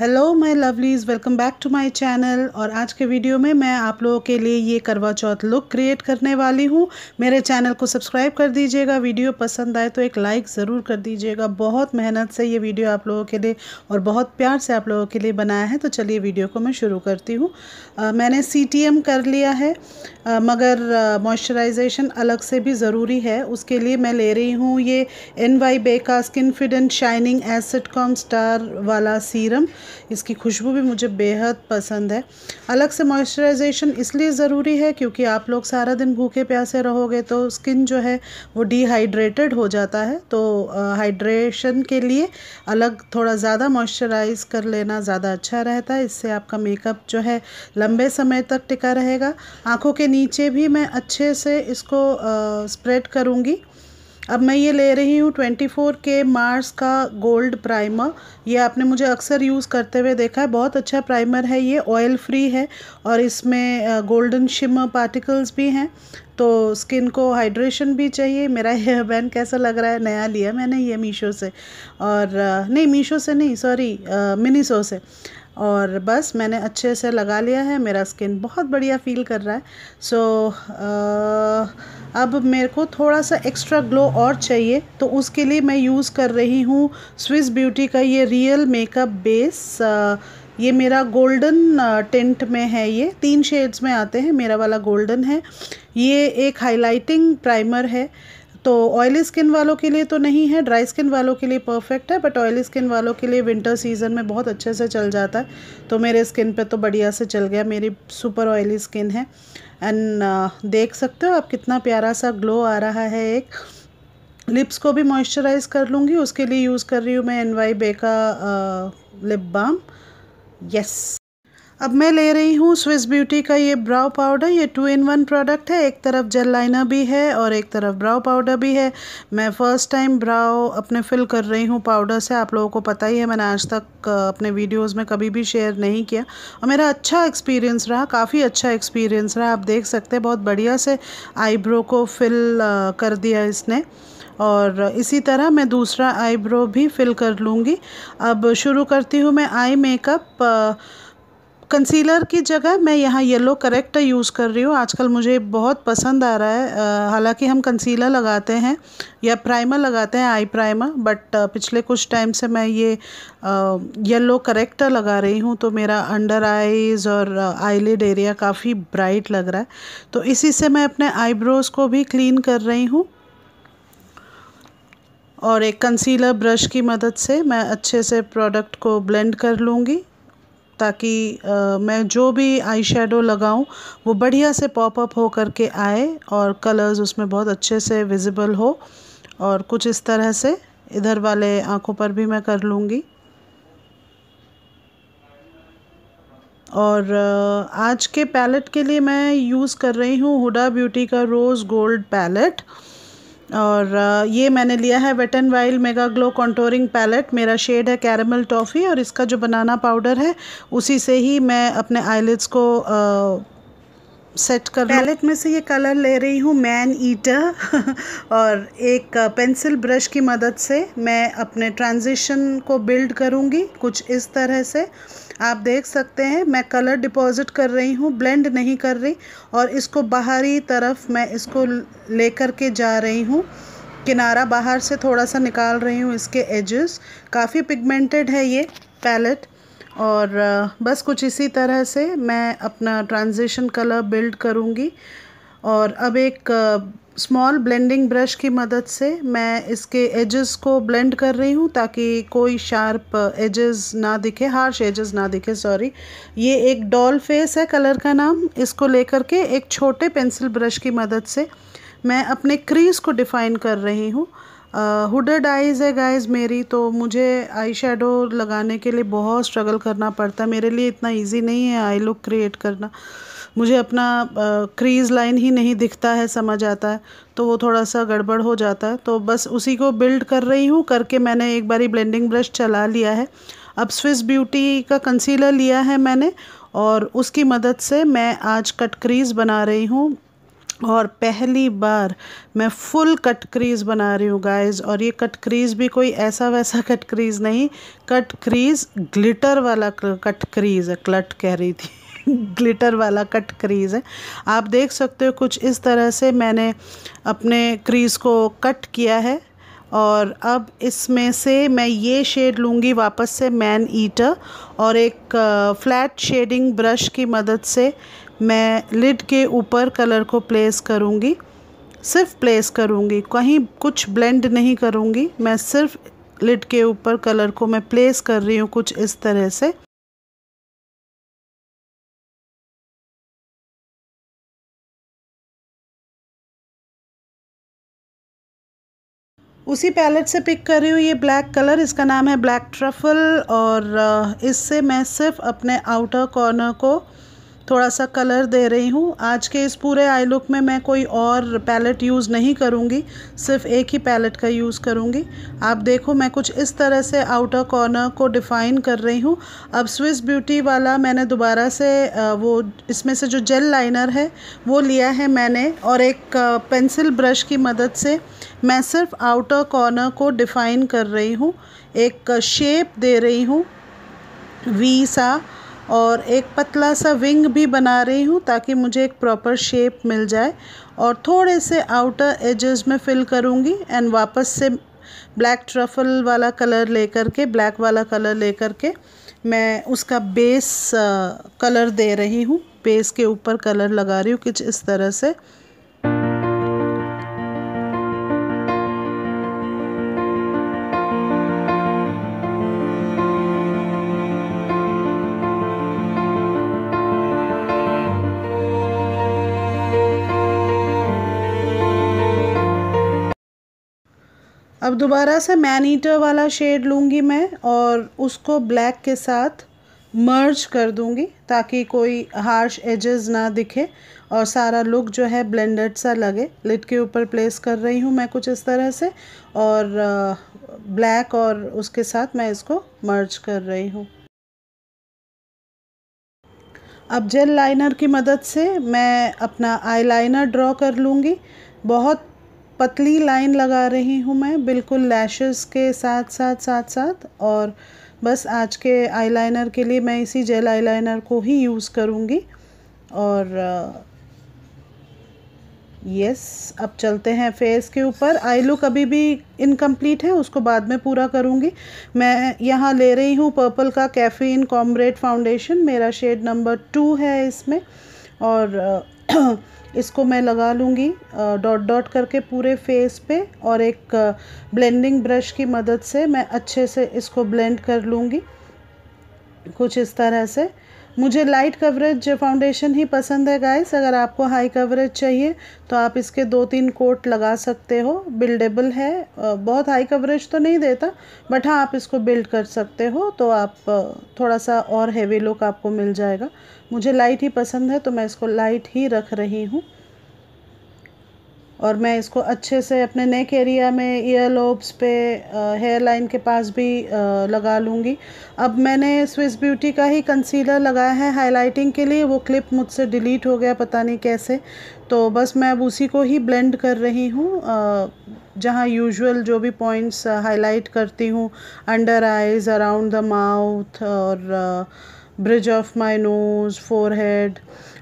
hello my lovelies welcome back to my channel और आज के वीडियो में मैं आप लोगों के लिए ये करवा चौथ लुक क्रिएट करने वाली हूँ मेरे चैनल को सब्सक्राइब कर दीजिएगा वीडियो पसंद आए तो एक लाइक ज़रूर कर दीजिएगा बहुत मेहनत से ये वीडियो आप लोगों के लिए और बहुत प्यार से आप लोगों के लिए बनाया है तो चलिए वीडियो को मैं शुरू करती हूँ मैंने सी कर लिया है आ, मगर मॉइस्चराइजेशन अलग से भी ज़रूरी है उसके लिए मैं ले रही हूँ ये एन वाई बेका skin fed and shining acid com star वाला सीरम इसकी खुशबू भी मुझे बेहद पसंद है अलग से मॉइस्चराइजेशन इसलिए ज़रूरी है क्योंकि आप लोग सारा दिन भूखे प्यासे रहोगे तो स्किन जो है वो डिहाइड्रेटेड हो जाता है तो हाइड्रेशन के लिए अलग थोड़ा ज़्यादा मॉइस्चराइज कर लेना ज़्यादा अच्छा रहता है इससे आपका मेकअप जो है लंबे समय तक टिका रहेगा आँखों के नीचे भी मैं अच्छे से इसको स्प्रेड करूँगी अब मैं ये ले रही हूँ ट्वेंटी फोर के मार्स का गोल्ड प्राइमर ये आपने मुझे अक्सर यूज़ करते हुए देखा है बहुत अच्छा प्राइमर है ये ऑयल फ्री है और इसमें गोल्डन शिमर पार्टिकल्स भी हैं तो स्किन को हाइड्रेशन भी चाहिए मेरा हेयर बैंड कैसा लग रहा है नया लिया मैंने ये मीशो से और नहीं मीशो से नहीं सॉरी मिनीसो से और बस मैंने अच्छे से लगा लिया है मेरा स्किन बहुत बढ़िया फील कर रहा है सो so, अब मेरे को थोड़ा सा एक्स्ट्रा ग्लो और चाहिए तो उसके लिए मैं यूज़ कर रही हूँ स्विस ब्यूटी का ये रियल मेकअप बेस आ, ये मेरा गोल्डन टेंट में है ये तीन शेड्स में आते हैं मेरा वाला गोल्डन है ये एक हाइलाइटिंग प्राइमर है तो ऑयली स्किन वालों के लिए तो नहीं है ड्राई स्किन वालों के लिए परफेक्ट है बट ऑयली स्किन वालों के लिए विंटर सीजन में बहुत अच्छे से चल जाता है तो मेरे स्किन पे तो बढ़िया से चल गया मेरी सुपर ऑयली स्किन है एंड uh, देख सकते हो आप कितना प्यारा सा ग्लो आ रहा है एक लिप्स को भी मॉइस्चराइज कर लूँगी उसके लिए यूज़ कर रही हूँ मैं एन वाई बे का लिप बाम यस अब मैं ले रही हूँ स्विस ब्यूटी का ये ब्राउ पाउडर ये टू इन वन प्रोडक्ट है एक तरफ जेल लाइनर भी है और एक तरफ ब्राउ पाउडर भी है मैं फ़र्स्ट टाइम ब्राउ अपने फिल कर रही हूँ पाउडर से आप लोगों को पता ही है मैंने आज तक अपने वीडियोस में कभी भी शेयर नहीं किया और मेरा अच्छा एक्सपीरियंस रहा काफ़ी अच्छा एक्सपीरियंस रहा आप देख सकते हैं बहुत बढ़िया से आईब्रो को फिल कर दिया इसने और इसी तरह मैं दूसरा आईब्रो भी फिल कर लूँगी अब शुरू करती हूँ मैं आई मेकअप कंसीलर की जगह मैं यहाँ येलो करेक्टर यूज़ कर रही हूँ आजकल मुझे बहुत पसंद आ रहा है हालांकि हम कंसीलर लगाते हैं या प्राइमर लगाते हैं आई प्राइमर बट पिछले कुछ टाइम से मैं ये येलो करेक्टर लगा रही हूँ तो मेरा अंडर आईज़ और आईलिड एरिया काफ़ी ब्राइट लग रहा है तो इसी से मैं अपने आईब्रोज़ को भी क्लीन कर रही हूँ और एक कंसीलर ब्रश की मदद से मैं अच्छे से प्रोडक्ट को ब्लेंड कर लूँगी ताकि मैं जो भी आई शेडो लगाऊँ वो बढ़िया से पॉप अप हो करके आए और कलर्स उसमें बहुत अच्छे से विजिबल हो और कुछ इस तरह से इधर वाले आँखों पर भी मैं कर लूँगी और आज के पैलेट के लिए मैं यूज़ कर रही हूँ हुडा ब्यूटी का रोज़ गोल्ड पैलेट और ये मैंने लिया है wet and wild mega glow contouring palette मेरा शेड है कैरमल टॉफ़ी और इसका जो बनाना पाउडर है उसी से ही मैं अपने आईलिड्स को सेट कर पैलेट में से ये कलर ले रही हूँ मैन ईटर और एक पेंसिल uh, ब्रश की मदद से मैं अपने ट्रांजिशन को बिल्ड करूँगी कुछ इस तरह से आप देख सकते हैं मैं कलर डिपॉजिट कर रही हूँ ब्लेंड नहीं कर रही और इसको बाहरी तरफ मैं इसको लेकर के जा रही हूँ किनारा बाहर से थोड़ा सा निकाल रही हूँ इसके एजेस काफ़ी पिगमेंटेड है ये पैलेट और बस कुछ इसी तरह से मैं अपना ट्रांजिशन कलर बिल्ड करूँगी और अब एक स्मॉल ब्लेंडिंग ब्रश की मदद से मैं इसके एजेस को ब्लेंड कर रही हूँ ताकि कोई शार्प एजेस ना दिखे हार्श एजेस ना दिखे सॉरी ये एक डॉल फेस है कलर का नाम इसको लेकर के एक छोटे पेंसिल ब्रश की मदद से मैं अपने क्रीज को डिफ़ाइन कर रही हूँ हुडेड आइज़ है गाइज़ मेरी तो मुझे आई शेडो लगाने के लिए बहुत स्ट्रगल करना पड़ता है मेरे लिए इतना इजी नहीं है आई लुक क्रिएट करना मुझे अपना क्रीज लाइन ही नहीं दिखता है समझ आता है तो वो थोड़ा सा गड़बड़ हो जाता है तो बस उसी को बिल्ड कर रही हूँ करके मैंने एक बारी ब्लेंडिंग ब्रश चला लिया है अब स्विस ब्यूटी का कंसीलर लिया है मैंने और उसकी मदद से मैं आज कट क्रीज बना रही हूँ और पहली बार मैं फुल कट क्रीज़ बना रही हूँ गाइस और ये कट क्रीज़ भी कोई ऐसा वैसा कट क्रीज़ नहीं कट क्रीज़ ग्लिटर वाला कट क्रीज़ है क्लट कह रही थी ग्लिटर वाला कट क्रीज़ है आप देख सकते हो कुछ इस तरह से मैंने अपने क्रीज़ को कट किया है और अब इसमें से मैं ये शेड लूँगी वापस से मैन ईटर और एक फ्लैट शेडिंग ब्रश की मदद से मैं लिड के ऊपर कलर को प्लेस करूँगी सिर्फ प्लेस करूँगी कहीं कुछ ब्लेंड नहीं करूँगी मैं सिर्फ लिड के ऊपर कलर को मैं प्लेस कर रही हूँ कुछ इस तरह से उसी पैलेट से पिक कर रही हूँ ये ब्लैक कलर इसका नाम है ब्लैक ट्रफल और इससे मैं सिर्फ अपने आउटर कॉर्नर को थोड़ा सा कलर दे रही हूँ आज के इस पूरे आई लुक में मैं कोई और पैलेट यूज़ नहीं करूँगी सिर्फ एक ही पैलेट का यूज़ करूँगी आप देखो मैं कुछ इस तरह से आउटर कॉर्नर को डिफ़ाइन कर रही हूँ अब स्विस ब्यूटी वाला मैंने दोबारा से वो इसमें से जो जेल लाइनर है वो लिया है मैंने और एक पेंसिल ब्रश की मदद से मैं सिर्फ आउटर कॉर्नर को डिफ़ाइन कर रही हूँ एक शेप दे रही हूँ वी सा और एक पतला सा विंग भी बना रही हूँ ताकि मुझे एक प्रॉपर शेप मिल जाए और थोड़े से आउटर एजेस में फिल करूँगी एंड वापस से ब्लैक ट्रफल वाला कलर लेकर के ब्लैक वाला कलर लेकर के मैं उसका बेस कलर दे रही हूँ बेस के ऊपर कलर लगा रही हूँ कुछ इस तरह से अब दोबारा से मैन ईटर वाला शेड लूँगी मैं और उसको ब्लैक के साथ मर्ज कर दूँगी ताकि कोई हार्श एजेस ना दिखे और सारा लुक जो है ब्लेंडेड सा लगे लिट के ऊपर प्लेस कर रही हूँ मैं कुछ इस तरह से और ब्लैक uh, और उसके साथ मैं इसको मर्ज कर रही हूँ अब जेल लाइनर की मदद से मैं अपना आईलाइनर ड्रॉ कर लूँगी बहुत पतली लाइन लगा रही हूँ मैं बिल्कुल लैशेस के साथ साथ साथ साथ और बस आज के आईलाइनर के लिए मैं इसी जेल आईलाइनर को ही यूज़ करूँगी और यस अब चलते हैं फेस के ऊपर आई लुक अभी भी इनकम्प्लीट है उसको बाद में पूरा करूँगी मैं यहाँ ले रही हूँ पर्पल का कैफीन कॉम्ब्रेड फाउंडेशन मेरा शेड नंबर टू है इसमें और इसको मैं लगा लूँगी डॉट डॉट करके पूरे फेस पे और एक ब्लेंडिंग ब्रश की मदद से मैं अच्छे से इसको ब्लेंड कर लूँगी कुछ इस तरह से मुझे लाइट कवरेज फाउंडेशन ही पसंद है गाइस अगर आपको हाई कवरेज चाहिए तो आप इसके दो तीन कोट लगा सकते हो बिल्डेबल है बहुत हाई कवरेज तो नहीं देता बट हाँ आप इसको बिल्ड कर सकते हो तो आप थोड़ा सा और हैवी लुक आपको मिल जाएगा मुझे लाइट ही पसंद है तो मैं इसको लाइट ही रख रही हूँ और मैं इसको अच्छे से अपने नेक एरिया में ईयर लोब्स पे हेयर लाइन के पास भी आ, लगा लूँगी अब मैंने स्विस ब्यूटी का ही कंसीलर लगाया है हाइलाइटिंग के लिए वो क्लिप मुझसे डिलीट हो गया पता नहीं कैसे तो बस मैं अब उसी को ही ब्लेंड कर रही हूँ जहाँ यूजुअल जो भी पॉइंट्स हाईलाइट करती हूँ under eyes around the mouth और bridge of my nose forehead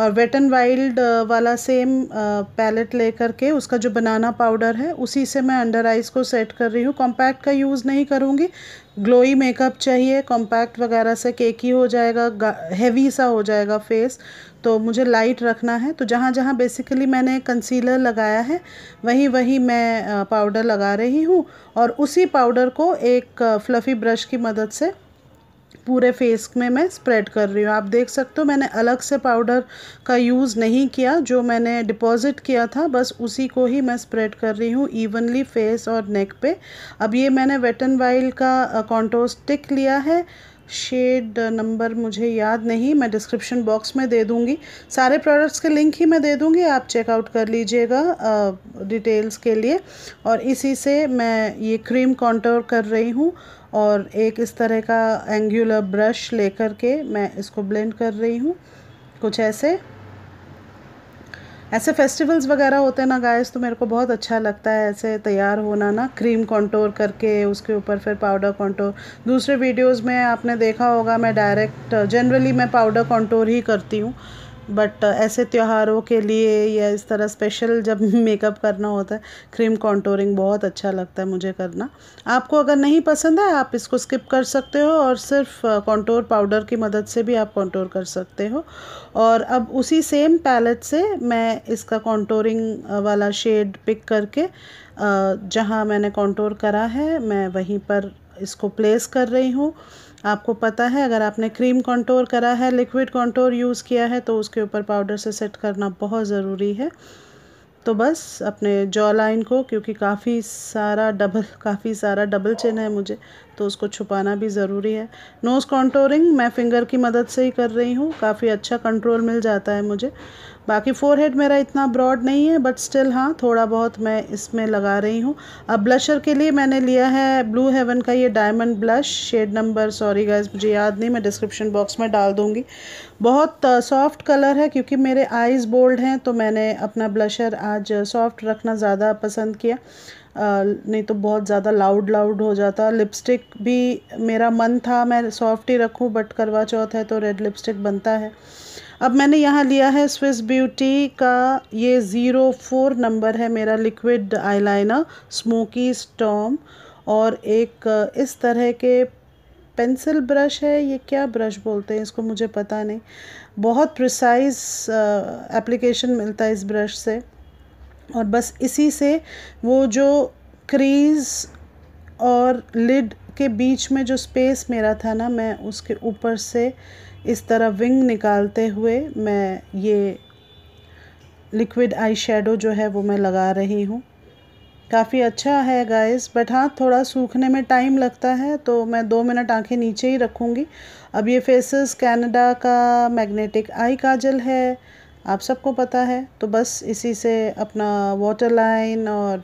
और वेट एंड वाइल्ड वाला सेम पैलेट uh, लेकर के उसका जो बनाना पाउडर है उसी से मैं अंडर आइज़ को सेट कर रही हूँ कॉम्पैक्ट का यूज़ नहीं करूँगी ग्लोई मेकअप चाहिए कॉम्पैक्ट वगैरह से केकी हो जाएगा हैवी सा हो जाएगा फेस तो मुझे लाइट रखना है तो जहाँ जहाँ बेसिकली मैंने कंसीलर लगाया है वहीं वहीं मैं पाउडर uh, लगा रही हूँ और उसी पाउडर को एक फ्लफ़ी uh, ब्रश की मदद से पूरे फेस में मैं स्प्रेड कर रही हूँ आप देख सकते हो मैंने अलग से पाउडर का यूज़ नहीं किया जो मैंने डिपॉज़िट किया था बस उसी को ही मैं स्प्रेड कर रही हूँ इवनली फेस और नेक पे अब ये मैंने वेट एंड वाइल्ड का कॉन्टोस्टिक लिया है शेड नंबर मुझे याद नहीं मैं डिस्क्रिप्शन बॉक्स में दे दूँगी सारे प्रोडक्ट्स के लिंक ही मैं दे दूँगी आप चेकआउट कर लीजिएगा डिटेल्स के लिए और इसी से मैं ये क्रीम कॉन्टोर कर रही हूँ और एक इस तरह का एंगुलर ब्रश लेकर के मैं इसको ब्लेंड कर रही हूँ कुछ ऐसे ऐसे फेस्टिवल्स वगैरह होते हैं ना गायस तो मेरे को बहुत अच्छा लगता है ऐसे तैयार होना ना क्रीम कॉन्टोर करके उसके ऊपर फिर पाउडर कॉन्टोर दूसरे वीडियोस में आपने देखा होगा मैं डायरेक्ट जनरली मैं पाउडर कॉन्टोर ही करती हूँ बट uh, ऐसे त्योहारों के लिए या इस तरह स्पेशल जब मेकअप करना होता है क्रीम कॉन्टोरिंग बहुत अच्छा लगता है मुझे करना आपको अगर नहीं पसंद है आप इसको स्किप कर सकते हो और सिर्फ कॉन्टोर uh, पाउडर की मदद से भी आप कॉन्टोर कर सकते हो और अब उसी सेम पैलेट से मैं इसका कॉन्टोरिंग uh, वाला शेड पिक करके जहाँ मैंने कॉन्टोर करा है मैं वहीं पर इसको प्लेस कर रही हूँ आपको पता है अगर आपने क्रीम कॉन्टोर करा है लिक्विड कॉन्टोर यूज़ किया है तो उसके ऊपर पाउडर से सेट करना बहुत ज़रूरी है तो बस अपने जॉ लाइन को क्योंकि काफ़ी सारा डबल काफ़ी सारा डबल चिन है मुझे तो उसको छुपाना भी ज़रूरी है नोज़ कॉन्टोरिंग मैं फिंगर की मदद से ही कर रही हूँ काफ़ी अच्छा कंट्रोल मिल जाता है मुझे बाकी फोर हेड मेरा इतना ब्रॉड नहीं है बट स्टिल हाँ थोड़ा बहुत मैं इसमें लगा रही हूँ अब ब्लशर के लिए मैंने लिया है ब्लू हेवन का ये diamond blush shade number sorry guys मुझे याद नहीं मैं डिस्क्रिप्शन बॉक्स में डाल दूँगी बहुत सॉफ्ट कलर है क्योंकि मेरे आईज़ बोल्ड हैं तो मैंने अपना ब्लशर आज सॉफ्ट रखना ज़्यादा पसंद किया नहीं तो बहुत ज़्यादा लाउड लाउड हो जाता लिपस्टिक भी मेरा मन था मैं सॉफ्ट ही रखूँ बट करवा चौथ है तो रेड लिपस्टिक बनता है अब मैंने यहाँ लिया है स्विस ब्यूटी का ये ज़ीरो फोर नंबर है मेरा लिक्विड आईलाइनर स्मोकी स्टॉम और एक इस तरह के पेंसिल ब्रश है ये क्या ब्रश बोलते हैं इसको मुझे पता नहीं बहुत प्रिसाइज एप्लीकेशन मिलता है इस ब्रश से और बस इसी से वो जो क्रीज़ और लिड के बीच में जो स्पेस मेरा था ना मैं उसके ऊपर से इस तरह विंग निकालते हुए मैं ये लिक्विड आई शेडो जो है वो मैं लगा रही हूँ काफ़ी अच्छा है गाइस बट हाँ थोड़ा सूखने में टाइम लगता है तो मैं दो मिनट आंखें नीचे ही रखूँगी अब ये फेसेस कनाडा का मैग्नेटिक आई काजल है आप सबको पता है तो बस इसी से अपना वाटर लाइन और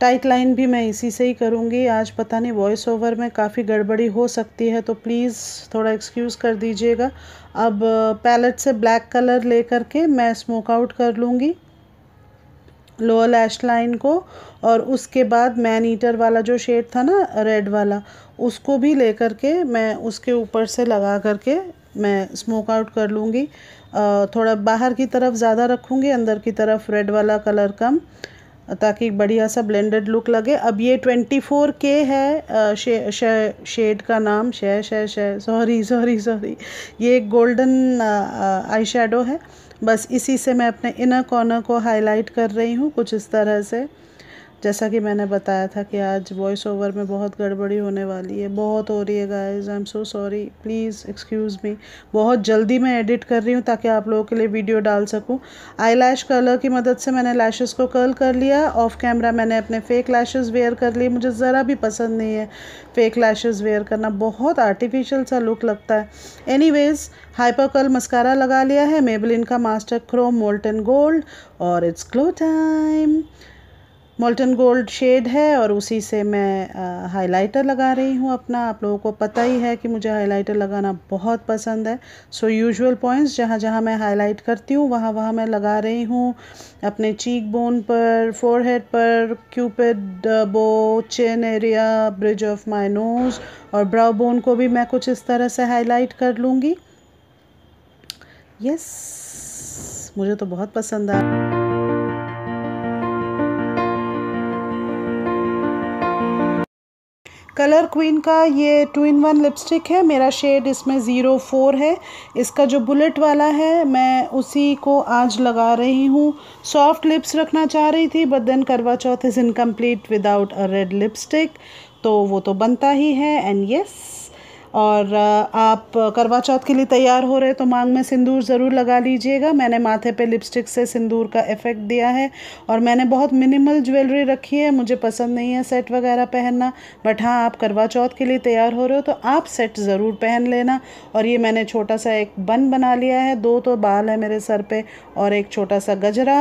टाइट लाइन भी मैं इसी से ही करूँगी आज पता नहीं वॉइस ओवर में काफ़ी गड़बड़ी हो सकती है तो प्लीज़ थोड़ा एक्सक्यूज़ कर दीजिएगा अब पैलेट से ब्लैक कलर ले करके मैं स्मोक आउट कर लूँगी लोअर लैश लाइन को और उसके बाद मैन ईटर वाला जो शेड था ना रेड वाला उसको भी ले करके मैं उसके ऊपर से लगा करके मैं स्मोक आउट कर लूँगी थोड़ा बाहर की तरफ ज़्यादा रखूँगी अंदर की तरफ रेड वाला कलर कम ताकि बढ़िया सा ब्लेंडेड लुक लगे अब ये ट्वेंटी फोर के है शे, शे, शेड का नाम शे शे शे सॉरी सॉरी सॉरी ये एक गोल्डन आई शेडो है बस इसी से मैं अपने इनर कॉर्नर को हाईलाइट कर रही हूँ कुछ इस तरह से जैसा कि मैंने बताया था कि आज वॉइस ओवर में बहुत गड़बड़ी होने वाली है बहुत हो रही है guys I am so sorry please excuse me बहुत जल्दी मैं एडिट कर रही हूँ ताकि आप लोगों के लिए वीडियो डाल सकूँ आई लैश कलर की मदद से मैंने लैशेज़ को कर्ल कर लिया ऑफ कैमरा मैंने अपने फेक लैशेज़ वेयर कर लिए मुझे ज़रा भी पसंद नहीं है फेक लैशेज़ वेयर करना बहुत आर्टिफिशियल सा लुक लगता है anyways hyper curl mascara लगा लिया है मेबलिन का मास्टर क्रोम मोल्टन गोल्ड और it's glow time molten gold shade है और उसी से मैं हाइलाइटर लगा रही हूँ अपना आप लोगों को पता ही है कि मुझे हाइलाइटर लगाना बहुत पसंद है सो यूजुअल पॉइंट्स जहाँ जहाँ मैं हाईलाइट करती हूँ वहाँ वहाँ मैं लगा रही हूँ अपने चीक बोन पर फोरहेड पर cupid bow chin area bridge of my nose और ब्राउ बोन को भी मैं कुछ इस तरह से हाईलाइट कर लूँगी यस yes, मुझे तो बहुत पसंद आ कलर क्वीन का ये टू इन वन लिपस्टिक है मेरा शेड इसमें ज़ीरो फोर है इसका जो बुलेट वाला है मैं उसी को आज लगा रही हूँ सॉफ्ट लिप्स रखना चाह रही थी but then Karva Chauth is incomplete without a red lipstick तो वो तो बनता ही है एंड येस और आप करवा चौथ के लिए तैयार हो रहे तो मांग में सिंदूर ज़रूर लगा लीजिएगा मैंने माथे पे लिपस्टिक से सिंदूर का इफ़ेक्ट दिया है और मैंने बहुत मिनिमल ज्वेलरी रखी है मुझे पसंद नहीं है सेट वगैरह पहनना बट हाँ आप करवा चौथ के लिए तैयार हो रहे हो तो आप सेट ज़रूर पहन लेना और ये मैंने छोटा सा एक बन बना लिया है दो तो बाल है मेरे सर पर और एक छोटा सा गजरा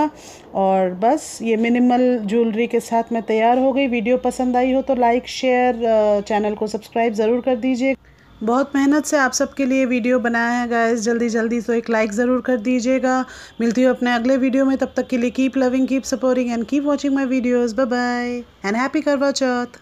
और बस ये मिनिमल ज्वेलरी के साथ मैं तैयार हो गई वीडियो पसंद आई हो तो लाइक शेयर चैनल को सब्सक्राइब ज़रूर कर दीजिए बहुत मेहनत से आप सबके लिए वीडियो बनाया है गाइस जल्दी जल्दी तो एक लाइक ज़रूर कर दीजिएगा मिलती हूँ अपने अगले वीडियो में तब तक के लिए keep loving keep supporting and keep watching my videos bye and happy Karva Chauth